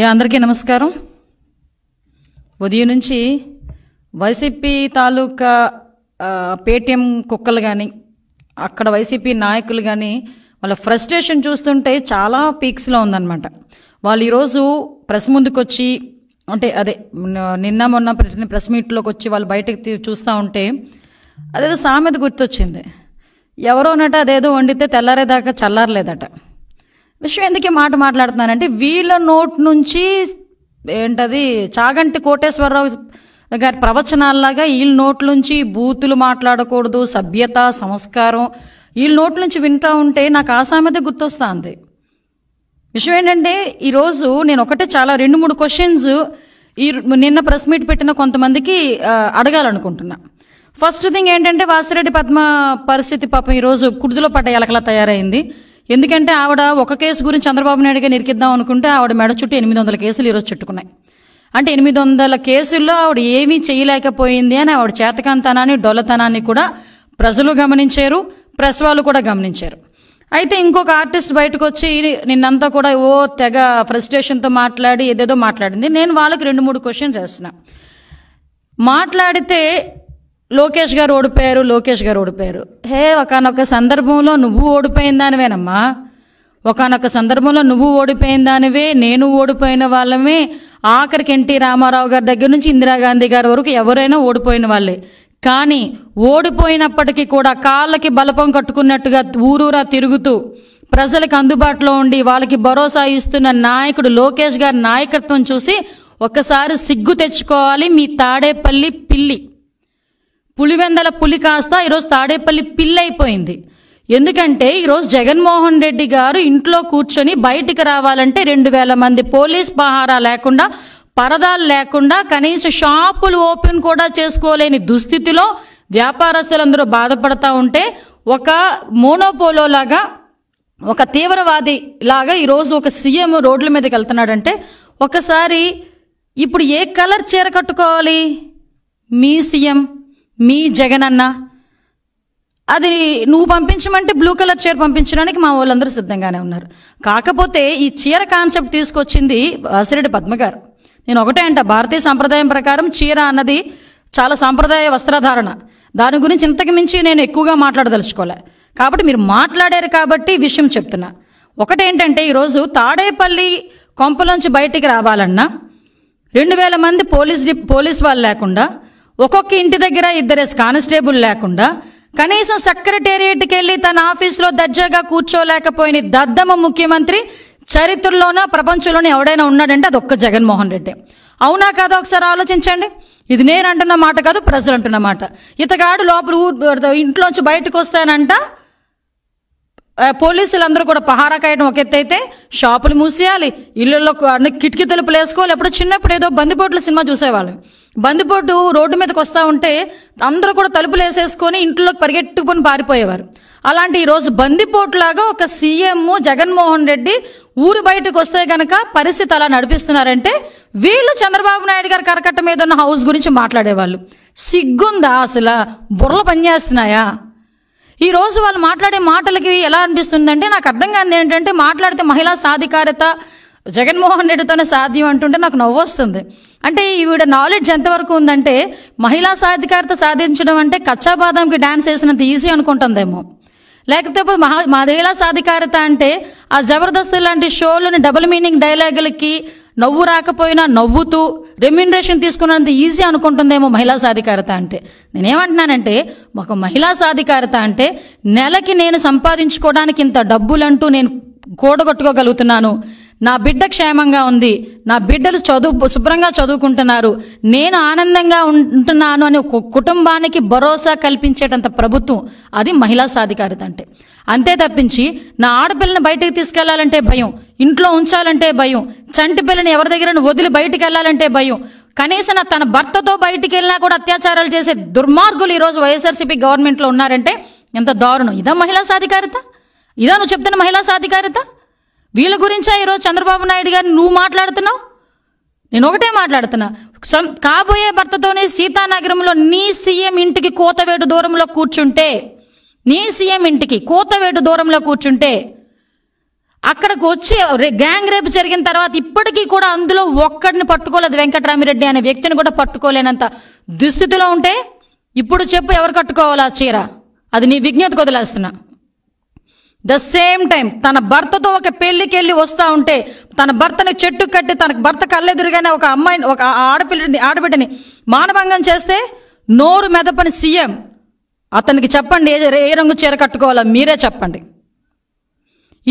ఏ అందరికీ నమస్కారం ఉదయం నుంచి వైసీపీ తాలూకా పేటీఎం కుక్కలు కానీ అక్కడ వైసీపీ నాయకులు కానీ వాళ్ళ ఫ్రస్ట్రేషన్ చూస్తుంటే చాలా పీక్స్లో ఉందన్నమాట వాళ్ళు ఈరోజు ప్రెస్ ముందుకొచ్చి అంటే అదే నిన్న మొన్న ప్రెస్ మీట్లోకి వచ్చి వాళ్ళు బయటకు చూస్తూ ఉంటే అదేదో సామెత గుర్తొచ్చింది ఎవరోనట అదేదో వండితే తెల్లారేదాకా చల్లారలేదట విషయం ఎందుకే మాట మాట్లాడుతున్నానంటే వీళ్ళ నోట్ నుంచి ఏంటది చాగంటి కోటేశ్వరరావు గారి ప్రవచనాల్లాగా వీళ్ళ నోట్ నుంచి బూతులు మాట్లాడకూడదు సభ్యత సంస్కారం వీళ్ళ నోట్ నుంచి వింటూ ఉంటే నాకు ఆ సామెత గుర్తొస్తా విషయం ఏంటంటే ఈరోజు నేను ఒకటే చాలా రెండు మూడు క్వశ్చన్స్ ఈ నిన్న ప్రెస్ మీట్ పెట్టిన కొంతమందికి అడగాలనుకుంటున్నా ఫస్ట్ థింగ్ ఏంటంటే వాసిరెడ్డి పద్మ పరిస్థితి పాపం ఈరోజు కుడుదలో పడ్డ ఎలకలా తయారైంది ఎందుకంటే ఆవిడ ఒక కేసు గురించి చంద్రబాబు నాయుడుగా నిరికిద్దాం అనుకుంటే ఆవిడ మెడ చుట్టూ ఎనిమిది వందల కేసులు ఈరోజు చుట్టుకున్నాయి అంటే ఎనిమిది వందల కేసుల్లో ఆవిడ ఏమీ చేయలేకపోయింది అని ఆవిడ చేతకాంతనాన్ని డొలతనాన్ని కూడా ప్రజలు గమనించారు ప్రెస్ వాళ్ళు కూడా గమనించారు అయితే ఇంకొక ఆర్టిస్ట్ బయటకు వచ్చి నిన్నంతా కూడా ఓ తెగ ఫ్రస్ట్రేషన్తో మాట్లాడి ఏదేదో మాట్లాడింది నేను వాళ్ళకి రెండు మూడు క్వశ్చన్స్ వేస్తున్నా మాట్లాడితే లోకేష్ గారు ఓడిపోయారు లోకేష్ గారు ఓడిపోయారు హే ఒకనొక సందర్భంలో నువ్వు ఓడిపోయిన దానివేనమ్మా ఒకనొక సందర్భంలో నువ్వు ఓడిపోయిన దానివే నేను ఓడిపోయిన వాళ్ళమే ఆఖరికి ఎన్టీ రామారావు గారి దగ్గర నుంచి ఇందిరాగాంధీ గారి వరకు ఎవరైనా ఓడిపోయిన వాళ్ళే కానీ ఓడిపోయినప్పటికీ కూడా కాళ్ళకి బలపం కట్టుకున్నట్టుగా ఊరూరా తిరుగుతూ ప్రజలకు అందుబాటులో ఉండి వాళ్ళకి భరోసా ఇస్తున్న నాయకుడు లోకేష్ గారి నాయకత్వం చూసి ఒకసారి సిగ్గు తెచ్చుకోవాలి మీ తాడేపల్లి పిల్లి పులివెందల పులి కాస్త ఈరోజు తాడేపల్లి పిల్లైపోయింది ఎందుకంటే ఈరోజు జగన్మోహన్ రెడ్డి గారు ఇంట్లో కూర్చొని బయటికి రావాలంటే రెండు వేల మంది పోలీస్ పహారా లేకుండా పరదాలు లేకుండా కనీస షాపులు ఓపెన్ కూడా చేసుకోలేని దుస్థితిలో వ్యాపారస్తులందరూ బాధపడతా ఉంటే ఒక మోనోపోలో లాగా ఒక తీవ్రవాది లాగా ఈరోజు ఒక సీఎం రోడ్ల మీదకి వెళ్తున్నాడంటే ఒకసారి ఇప్పుడు ఏ కలర్ చీర కట్టుకోవాలి మీ సీఎం మీ జగన్ అన్న అది నువ్వు పంపించమంటే బ్లూ కలర్ చీర పంపించడానికి మా వాళ్ళందరూ సిద్ధంగానే ఉన్నారు కాకపోతే ఈ చీర కాన్సెప్ట్ తీసుకొచ్చింది వాసిరెడ్డి పద్మగారు నేను ఒకటే అంట భారతీయ సంప్రదాయం ప్రకారం చీర అన్నది చాలా సాంప్రదాయ వస్త్రధారణ దాని గురించి ఇంతకు మించి నేను ఎక్కువగా మాట్లాడదలుచుకోలే కాబట్టి మీరు మాట్లాడారు కాబట్టి విషయం చెప్తున్నా ఒకటేంటంటే ఈరోజు తాడేపల్లి కొంపలోంచి బయటికి రావాలన్నా రెండు వేల మంది పోలీస్ పోలీస్ వాళ్ళు లేకుండా ఒక్కొక్క ఇంటి దగ్గర ఇద్దరేసి కానిస్టేబుల్ లేకుండా కనీసం సెక్రటేరియట్కి వెళ్ళి తన ఆఫీస్లో దర్జాగా కూర్చోలేకపోయిన దద్దమ్మ ముఖ్యమంత్రి చరిత్రలోన ప్రపంచంలోనే ఎవడైనా ఉన్నాడంటే అది ఒక్క జగన్మోహన్ రెడ్డి అవునా కాదు ఒకసారి ఆలోచించండి ఇది నేను అంటున్న మాట కాదు ప్రజలు అంటున్న మాట ఇతగాడు లోపల ఇంట్లోంచి బయటకు వస్తానంట పోలీసులందరూ కూడా పహారా కాయడం ఒక ఎత్తు అయితే షాపులు మూసేయాలి ఇళ్ళల్లో కిటికీ తలుపులు వేసుకోవాలి ఎప్పుడు చిన్నప్పుడు ఏదో బందిపోట్ల సినిమా చూసేవాళ్ళు బందిపోటు రోడ్డు మీదకి వస్తూ ఉంటే అందరూ కూడా తలుపులు వేసేసుకొని ఇంట్లోకి పరిగెట్టుకుని పారిపోయేవారు అలాంటి ఈరోజు బందిపోట్లాగా ఒక సీఎం జగన్మోహన్ రెడ్డి ఊరు బయటకు వస్తే కనుక పరిస్థితి అలా నడిపిస్తున్నారంటే వీళ్ళు చంద్రబాబు నాయుడు గారి కరకట్ట మీద ఉన్న హౌస్ గురించి మాట్లాడేవాళ్ళు సిగ్గుందా అసలు బుర్రలు పనిచేస్తున్నాయా ఈరోజు వాళ్ళు మాట్లాడే మాటలకి ఎలా అనిపిస్తుందంటే నాకు అర్థం కాదు ఏంటంటే మాట్లాడితే మహిళా సాధికారత జగన్మోహన్ రెడ్డితోనే సాధ్యం అంటుంటే నాకు నవ్వొస్తుంది అంటే ఈవిడ నాలెడ్జ్ ఎంతవరకు ఉందంటే మహిళా సాధికారత సాధించడం అంటే కచ్చా డ్యాన్స్ వేసినంత ఈజీ అనుకుంటుందేమో లేకపోతే మహా మహిళా సాధికారత అంటే ఆ జబర్దస్త్ లాంటి షోలను డబుల్ మీనింగ్ డైలాగులకి నవ్వు రాకపోయినా నవ్వుతూ రెమ్యునరేషన్ తీసుకున్నంత ఈజీ అనుకుంటుందేమో మహిళా సాధికారత అంటే నేనేమంటున్నానంటే ఒక మహిళా సాధికారత అంటే నెలకి నేను సంపాదించుకోవడానికి ఇంత డబ్బులంటూ నేను కూడగొట్టుకోగలుగుతున్నాను నా బిడ్డ క్షేమంగా ఉంది నా బిడ్డలు చదువు శుభ్రంగా చదువుకుంటున్నారు నేను ఆనందంగా ఉంటున్నాను అని ఒక కుటుంబానికి భరోసా కల్పించేటంత ప్రభుత్వం అది మహిళా సాధికారిత అంటే అంతే తప్పించి నా ఆడపిల్లని బయటకు తీసుకెళ్లాలంటే భయం ఇంట్లో ఉంచాలంటే భయం చంటి పిల్లని ఎవరి దగ్గర వదిలి బయటికి వెళ్ళాలంటే భయం కనీసం తన భర్తతో బయటికి వెళ్ళినా కూడా అత్యాచారాలు చేసే దుర్మార్గులు ఈరోజు వైఎస్ఆర్సీపీ గవర్నమెంట్లో ఉన్నారంటే ఎంత దారుణం ఇదా మహిళా సాధికారిత ఇదా నువ్వు చెప్తున్న మహిళా సాధికారిత వీళ్ళ గురించా ఈరోజు చంద్రబాబు నాయుడు గారిని నువ్వు మాట్లాడుతున్నావు నేను ఒకటే మాట్లాడుతున్నా కాబోయే భర్తతోనే సీతానగరంలో నీ సీఎం ఇంటికి కోతవేటు దూరంలో కూర్చుంటే నీ సీఎం ఇంటికి కోతవేటు దూరంలో కూర్చుంటే అక్కడికి వచ్చి గ్యాంగ్ రేప్ జరిగిన తర్వాత ఇప్పటికీ కూడా అందులో ఒక్కడిని పట్టుకోలేదు వెంకటరామిరెడ్డి అనే వ్యక్తిని కూడా పట్టుకోలేనంత దుస్థితిలో ఉంటే ఇప్పుడు చెప్పు ఎవరు కట్టుకోవాలా చీర అది నీ విజ్ఞత వదిలేస్తున్నా ద సేమ్ టైం తన భర్తతో ఒక పెళ్లికి వెళ్ళి వస్తూ ఉంటే తన భర్తని చెట్టు కట్టి తన భర్త కళ్ళెదురుగానే ఒక అమ్మాయిని ఒక ఆడపిల్లని ఆడబిడ్డని మానభంగం చేస్తే నోరు మెదపని సీఎం అతనికి చెప్పండి ఏ రంగు చీర కట్టుకోవాలో మీరే చెప్పండి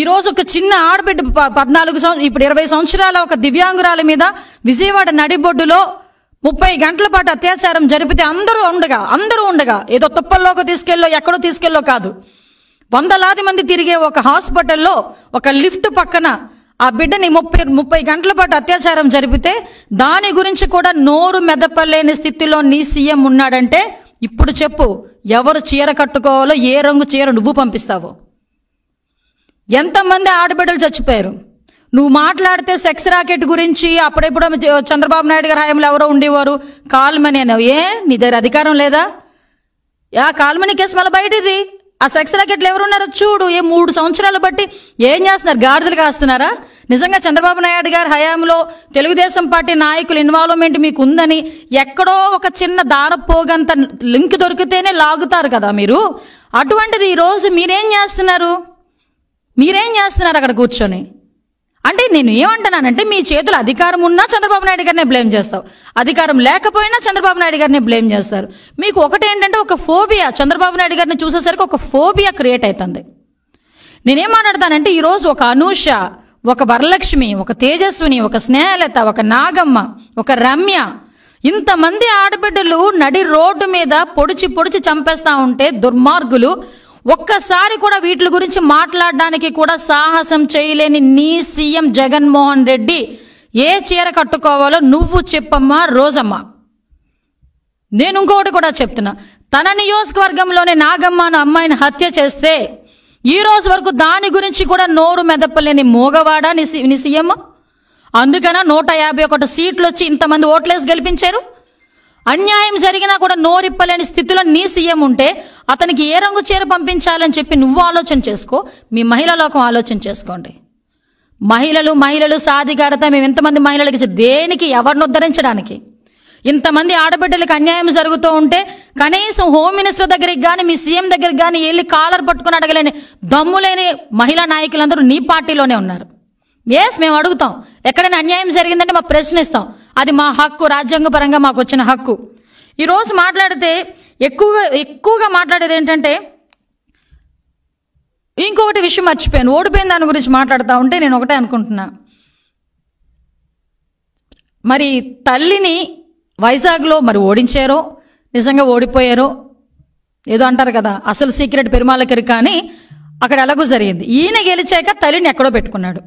ఈరోజు ఒక చిన్న ఆడబిడ్డ పద్నాలుగు సంవత్సరం ఇప్పుడు ఇరవై సంవత్సరాల ఒక దివ్యాంగురాల మీద విజయవాడ నడిబొడ్డులో ముప్పై గంటల పాటు అత్యాచారం జరిపితే అందరూ ఉండగా అందరూ ఉండగా ఏదో తుప్పల్లోకి తీసుకెళ్ళో ఎక్కడో తీసుకెళ్ళో కాదు వందలాది మంది తిరిగే ఒక హాస్పిటల్లో ఒక లిఫ్ట్ పక్కన ఆ బిడ్డని ముప్పై ముప్పై గంటల పాటు అత్యాచారం జరిపితే దాని గురించి కూడా నోరు మెదపలేని స్థితిలో నీ సీఎం ఉన్నాడంటే ఇప్పుడు చెప్పు ఎవరు చీర కట్టుకోవాలో ఏ రంగు చీర నువ్వు పంపిస్తావో ఎంతమంది ఆడబిడ్డలు చచ్చిపోయారు నువ్వు మాట్లాడితే సెక్స్ రాకెట్ గురించి అప్పుడెప్పుడో చంద్రబాబు నాయుడు గారి హయాంలో ఎవరో ఉండేవారు కాల్మని అన్నావు ఏ నీ దగ్గర అధికారం లేదా యా కాల్మని కేసు మళ్ళీ బయటది ఆ సెక్స్ ఎవరు ఎవరున్నారో చూడు ఏ మూడు సంవత్సరాలు బట్టి ఏం చేస్తున్నారు గాడిదలు కాస్తున్నారా నిజంగా చంద్రబాబు నాయుడు గారి హయాంలో తెలుగుదేశం పార్టీ నాయకుల ఇన్వాల్వ్మెంట్ మీకు ఉందని ఎక్కడో ఒక చిన్న దారపోగంత లింక్ దొరికితేనే లాగుతారు కదా మీరు అటువంటిది ఈరోజు మీరేం చేస్తున్నారు మీరేం చేస్తున్నారు అక్కడ కూర్చొని అంటే నేను ఏమంటున్నానంటే మీ చేతులు అధికారం ఉన్నా చంద్రబాబు నాయుడు గారినే బ్లేమ్ చేస్తావు అధికారం లేకపోయినా చంద్రబాబు నాయుడు గారిని బ్లేమ్ చేస్తారు మీకు ఒకటి ఏంటంటే ఒక ఫోబియా చంద్రబాబు నాయుడు గారిని చూసేసరికి ఒక ఫోబియా క్రియేట్ అవుతుంది నేనేం మాట్లాడతానంటే ఈరోజు ఒక అనూష ఒక వరలక్ష్మి ఒక తేజస్విని ఒక స్నేహలత ఒక నాగమ్మ ఒక రమ్య ఇంతమంది ఆడబిడ్డలు నడి రోడ్డు మీద పొడిచి పొడిచి చంపేస్తా ఉంటే దుర్మార్గులు ఒక్కసారి కూడా వీటి గురించి మాట్లాడడానికి కూడా సాహసం చేయలేని నీ సీఎం జగన్మోహన్ రెడ్డి ఏ చీర కట్టుకోవాలో నువ్వు చెప్పమ్మా రోజమ్మ నేను ఇంకోటి కూడా చెప్తున్నా తన నియోజకవర్గంలోనే నాగమ్మ అమ్మాయిని హత్య చేస్తే ఈ రోజు వరకు దాని గురించి కూడా నోరు మెదపలేని మోగవాడా నీ సీఎం అందుకనా నూట యాభై ఒకటి సీట్లు వచ్చి ఇంతమంది ఓట్లేసి గెలిపించారు అన్యాయం జరిగినా కూడా నోరిప్పలేని స్థితిలో నీ సీఎం ఉంటే అతనికి ఏ రంగు చీర పంపించాలని చెప్పి నువ్వు ఆలోచన చేసుకో మీ మహిళా లోకం ఆలోచన చేసుకోండి మహిళలు మహిళలు సాధికారత మేము ఎంతమంది మహిళలకి దేనికి ఎవరిని ఉద్ధరించడానికి ఇంతమంది ఆడబిడ్డలకు అన్యాయం జరుగుతూ ఉంటే కనీసం హోమ్ మినిస్టర్ దగ్గరికి కానీ మీ సీఎం దగ్గరికి కానీ వెళ్ళి కాలర్ పట్టుకుని అడగలేని దమ్ములేని మహిళా నాయకులందరూ నీ పార్టీలోనే ఉన్నారు ఎస్ మేము అడుగుతాం ఎక్కడైనా అన్యాయం జరిగిందంటే మా ప్రశ్నిస్తాం అది మా హక్కు రాజ్యాంగపరంగా మాకు వచ్చిన హక్కు ఈరోజు మాట్లాడితే ఎక్కువగా ఎక్కువగా మాట్లాడేది ఏంటంటే ఇంకొకటి విషయం మర్చిపోయాను ఓడిపోయిన దాని గురించి మాట్లాడుతూ ఉంటే నేను ఒకటే అనుకుంటున్నా మరి తల్లిని వైజాగ్లో మరి ఓడించారో నిజంగా ఓడిపోయారో ఏదో అంటారు కదా అసలు సీక్రెట్ పెరుమాళకరు కానీ అక్కడ ఎలాగో జరిగింది ఈయన గెలిచాక తల్లిని ఎక్కడో పెట్టుకున్నాడు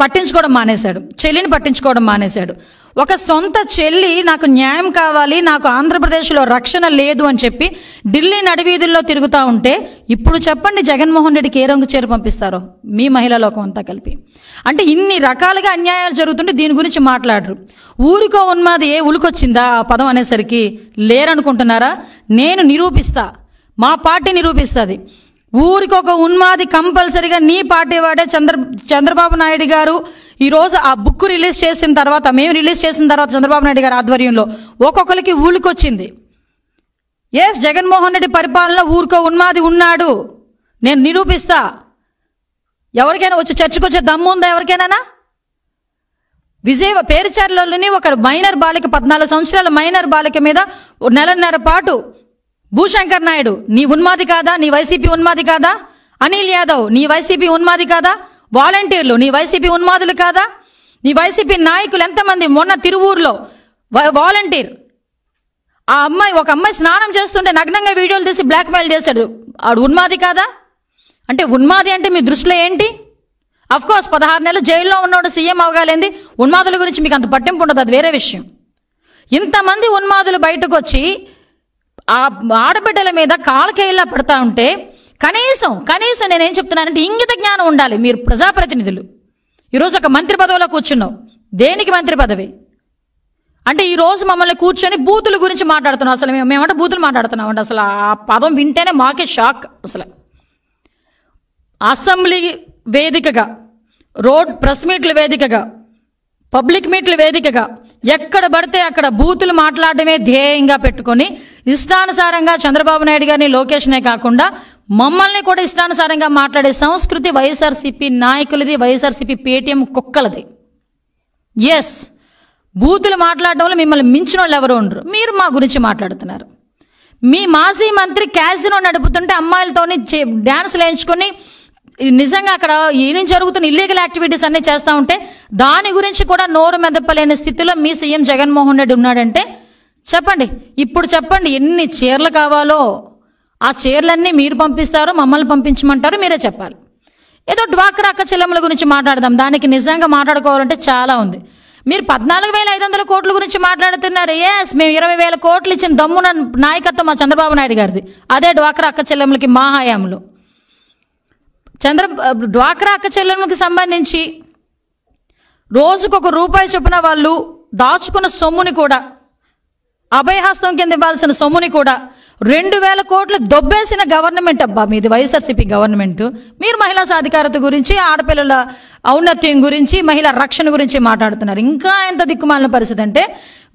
పట్టించుకోవడం మానేశాడు చెల్లిని పట్టించుకోవడం మానేశాడు ఒక సొంత చెల్లి నాకు న్యాయం కావాలి నాకు ఆంధ్రప్రదేశ్లో రక్షణ లేదు అని చెప్పి ఢిల్లీ నడివీధుల్లో తిరుగుతూ ఉంటే ఇప్పుడు చెప్పండి జగన్మోహన్ రెడ్డికి ఏ రంగు చేరు పంపిస్తారో మీ మహిళా లోకం అంతా కలిపి అంటే ఇన్ని రకాలుగా అన్యాయాలు జరుగుతుంటే దీని గురించి మాట్లాడరు ఊరికో ఉన్మాది ఏ ఉలికొచ్చిందా ఆ పదం అనేసరికి లేరనుకుంటున్నారా నేను నిరూపిస్తా మా పార్టీ నిరూపిస్తుంది ఊరికి ఒక ఉన్మాది కంపల్సరిగా నీ పార్టీ వాడే చంద్ర చంద్రబాబు నాయుడు గారు ఈరోజు ఆ బుక్ రిలీజ్ చేసిన తర్వాత మేము రిలీజ్ చేసిన తర్వాత చంద్రబాబు నాయుడు గారి ఆధ్వర్యంలో ఒక్కొక్కరికి ఊళ్ళకొచ్చింది ఎస్ జగన్మోహన్ రెడ్డి పరిపాలన ఊరికో ఉన్మాది ఉన్నాడు నేను నిరూపిస్తా ఎవరికైనా వచ్చి చర్చకొచ్చే దమ్ము ఉందా ఎవరికైనా విజయ పేరుచర్లలోని ఒక మైనర్ బాలిక పద్నాలుగు సంవత్సరాల మైనర్ బాలిక మీద నెలన్నర పాటు భూశంకర్ నాయుడు నీ ఉన్మాది కాదా నీ వైసీపీ ఉన్మాది కాదా అనిల్ యాదవ్ నీ వైసీపీ ఉన్మాది కాదా వాలంటీర్లు నీ వైసీపీ ఉన్మాదులు కాదా నీ వైసీపీ నాయకులు ఎంతమంది మొన్న తిరువూరులో వాలంటీర్ ఆ అమ్మాయి ఒక అమ్మాయి స్నానం చేస్తుంటే నగ్నంగా వీడియోలు తీసి బ్లాక్మెయిల్ చేశాడు ఆడు ఉన్మాది కాదా అంటే ఉన్మాది అంటే మీ దృష్టిలో ఏంటి అఫ్కోర్స్ పదహారు నెలలు జైల్లో ఉన్నోడు సీఎం అవగాలేంది ఉన్మాదుల గురించి మీకు అంత పట్టింపు ఉండదు అది వేరే విషయం ఇంతమంది ఉన్మాదులు బయటకు వచ్చి ఆ ఆడబిడ్డల మీద కాలకేలా పడతా ఉంటే కనీసం కనీసం నేనేం చెప్తున్నానంటే ఇంగిత జ్ఞానం ఉండాలి మీరు ప్రజాప్రతినిధులు ఈరోజు ఒక మంత్రి పదవిలో కూర్చున్నావు దేనికి మంత్రి పదవి అంటే ఈరోజు మమ్మల్ని కూర్చొని బూతుల గురించి మాట్లాడుతున్నాం అసలు మేము మేమంటే బూతులు మాట్లాడుతున్నాం అండి అసలు ఆ పదం వింటేనే మాకే షాక్ అసలు అసెంబ్లీ వేదికగా రోడ్ ప్రెస్ మీట్ల వేదికగా పబ్లిక్ మీట్ల వేదికగా ఎక్కడ పడితే అక్కడ బూతులు మాట్లాడమే ధ్యేయంగా పెట్టుకొని ఇష్టానుసారంగా చంద్రబాబు నాయుడు గారిని లోకేష్నే కాకుండా మమ్మల్ని కూడా ఇష్టానుసారంగా మాట్లాడే సంస్కృతి వైఎస్ఆర్సీపీ నాయకులది వైఎస్ఆర్సీపీ పేటీఎం కుక్కలది ఎస్ బూతులు మాట్లాడటంలో మిమ్మల్ని మించిన వాళ్ళు ఎవరు ఉండరు మీరు మా గురించి మాట్లాడుతున్నారు మీ మాజీ మంత్రి క్యాసినో నడుపుతుంటే అమ్మాయిలతోని డ్యాన్స్ వేయించుకొని నిజంగా అక్కడ ఏం జరుగుతున్న ఇల్లీగల్ యాక్టివిటీస్ అన్నీ చేస్తూ ఉంటే దాని గురించి కూడా నోరు మెదపలేని స్థితిలో మీ సీఎం జగన్మోహన్ రెడ్డి ఉన్నాడంటే చెప్పండి ఇప్పుడు చెప్పండి ఎన్ని చీరలు కావాలో ఆ చీరలన్నీ మీరు పంపిస్తారో మమ్మల్ని పంపించమంటారో మీరే చెప్పాలి ఏదో డ్వాక్రా అక్కచెల్లెముల చెల్లెముల గురించి మాట్లాడదాం దానికి నిజంగా మాట్లాడుకోవాలంటే చాలా ఉంది మీరు పద్నాలుగు వేల ఐదు వందల కోట్ల గురించి మాట్లాడుతున్నారు ఎస్ మేము ఇరవై వేల కోట్లు ఇచ్చిన దమ్మున నాయకత్వం మా చంద్రబాబు నాయుడు గారిది అదే డ్వాక్రా అక్క చెల్లెములకి మా హయాంలో చంద్ర డ్వాక్రా అక్క చెల్లెములకి సంబంధించి రోజుకొక రూపాయి చొప్పున వాళ్ళు దాచుకున్న సొమ్ముని కూడా అభయహస్తం కింద ఇవ్వాల్సిన సొమ్ముని కూడా రెండు వేల కోట్లు దొబ్బేసిన గవర్నమెంట్ అబ్బా మీది వైఎస్ఆర్సీపీ గవర్నమెంట్ మీరు మహిళా సాధికారత గురించి ఆడపిల్లల ఔన్నత్యం గురించి మహిళా రక్షణ గురించి మాట్లాడుతున్నారు ఇంకా ఎంత దిక్కుమాలిన పరిస్థితి అంటే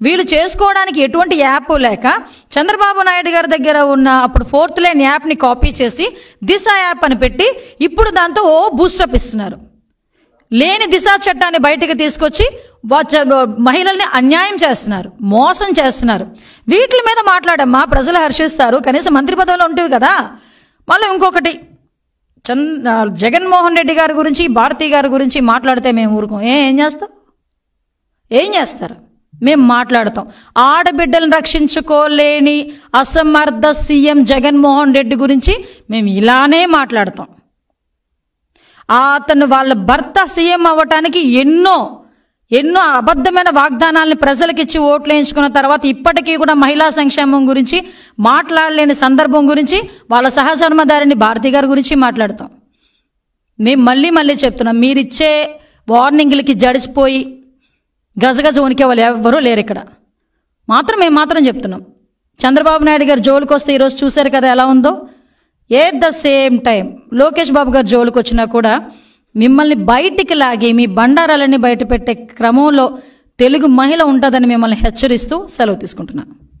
వీళ్ళు చేసుకోవడానికి ఎటువంటి యాప్ లేక చంద్రబాబు నాయుడు గారి దగ్గర ఉన్న అప్పుడు ఫోర్త్ లైన్ యాప్ని కాపీ చేసి దిశ యాప్ అని పెట్టి ఇప్పుడు దాంతో ఓ బూస్టప్ ఇస్తున్నారు లేని దిశా చట్టాన్ని బయటకు తీసుకొచ్చి మహిళల్ని అన్యాయం చేస్తున్నారు మోసం చేస్తున్నారు వీటి మీద మాట్లాడమ్మా ప్రజలు హర్షిస్తారు కనీసం మంత్రి పదవులు ఉంటుంది కదా మళ్ళీ ఇంకొకటి చంద్ జగన్మోహన్ రెడ్డి గారి గురించి భారతి గారి గురించి మాట్లాడితే మేము ఊరుకోం ఏం చేస్తాం ఏం చేస్తారు మేము మాట్లాడతాం ఆడబిడ్డలను రక్షించుకోలేని అసమర్థ సీఎం జగన్మోహన్ రెడ్డి గురించి మేము ఇలానే మాట్లాడతాం అతను వాళ్ళ భర్త సీఎం అవ్వటానికి ఎన్నో ఎన్నో అబద్ధమైన వాగ్దానాలను ప్రజలకిచ్చి ఓట్లు వేయించుకున్న తర్వాత ఇప్పటికీ కూడా మహిళా సంక్షేమం గురించి మాట్లాడలేని సందర్భం గురించి వాళ్ళ సహజన్మదారిని భారతి గారి గురించి మాట్లాడతాం మేము మళ్ళీ మళ్ళీ చెప్తున్నాం మీరిచ్చే వార్నింగ్లకి జడిచిపోయి గజగజ ఉనికి వాళ్ళు ఎవ్వరూ లేరు ఇక్కడ మాత్రం మేము మాత్రం చెప్తున్నాం చంద్రబాబు నాయుడు గారు జోలుకొస్తే వస్తే ఈరోజు చూశారు కదా ఎలా ఉందో at the same time Lokesh Babu గారు జోలికి వచ్చినా కూడా మిమ్మల్ని బయటికి లాగి మీ బండారాలని బయట పెట్టే క్రమంలో తెలుగు మహిళ ఉంటుందని మిమ్మల్ని హెచ్చరిస్తూ సెలవు తీసుకుంటున్నాను